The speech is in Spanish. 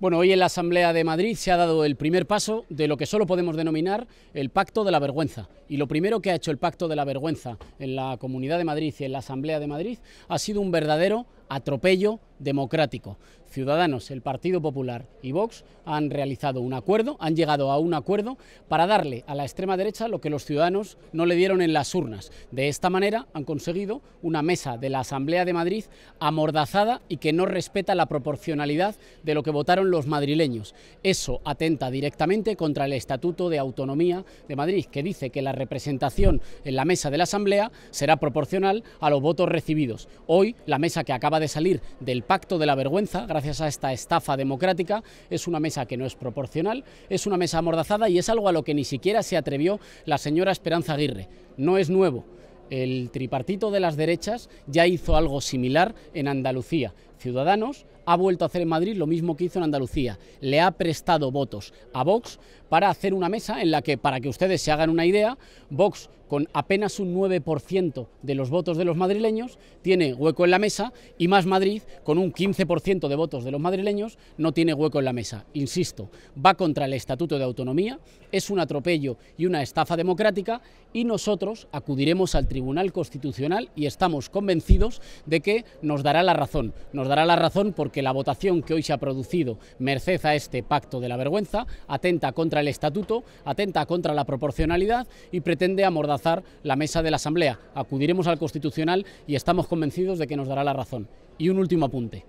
Bueno, hoy en la Asamblea de Madrid se ha dado el primer paso de lo que solo podemos denominar el Pacto de la Vergüenza. Y lo primero que ha hecho el Pacto de la Vergüenza en la Comunidad de Madrid y en la Asamblea de Madrid ha sido un verdadero atropello democrático. Ciudadanos, el Partido Popular y Vox han realizado un acuerdo, han llegado a un acuerdo para darle a la extrema derecha lo que los ciudadanos no le dieron en las urnas. De esta manera han conseguido una mesa de la Asamblea de Madrid amordazada y que no respeta la proporcionalidad de lo que votaron los madrileños. Eso atenta directamente contra el Estatuto de Autonomía de Madrid, que dice que la representación en la mesa de la Asamblea será proporcional a los votos recibidos. Hoy la mesa que acaba de salir del pacto de la vergüenza gracias a esta estafa democrática. Es una mesa que no es proporcional, es una mesa amordazada y es algo a lo que ni siquiera se atrevió la señora Esperanza Aguirre. No es nuevo. El tripartito de las derechas ya hizo algo similar en Andalucía. Ciudadanos ha vuelto a hacer en Madrid lo mismo que hizo en Andalucía. Le ha prestado votos a Vox para hacer una mesa en la que, para que ustedes se hagan una idea, Vox, con apenas un 9% de los votos de los madrileños, tiene hueco en la mesa y más Madrid, con un 15% de votos de los madrileños, no tiene hueco en la mesa. Insisto, va contra el Estatuto de Autonomía, es un atropello y una estafa democrática y nosotros acudiremos al Tribunal Constitucional y estamos convencidos de que nos dará la razón dará la razón porque la votación que hoy se ha producido merced a este pacto de la vergüenza atenta contra el estatuto, atenta contra la proporcionalidad y pretende amordazar la mesa de la Asamblea. Acudiremos al Constitucional y estamos convencidos de que nos dará la razón. Y un último apunte.